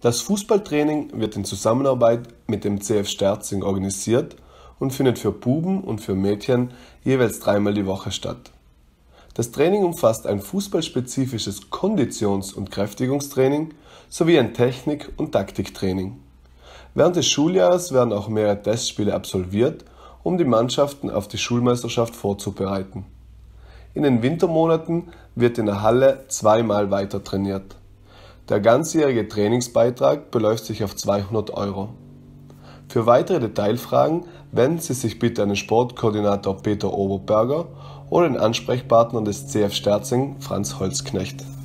Das Fußballtraining wird in Zusammenarbeit mit dem CF Sterzing organisiert und findet für Buben und für Mädchen jeweils dreimal die Woche statt. Das Training umfasst ein fußballspezifisches Konditions- und Kräftigungstraining sowie ein Technik- und Taktiktraining. Während des Schuljahres werden auch mehrere Testspiele absolviert, um die Mannschaften auf die Schulmeisterschaft vorzubereiten. In den Wintermonaten wird in der Halle zweimal weiter trainiert. Der ganzjährige Trainingsbeitrag beläuft sich auf 200 Euro. Für weitere Detailfragen wenden Sie sich bitte an den Sportkoordinator Peter Oberberger oder den Ansprechpartner des CF Sterzing Franz Holzknecht.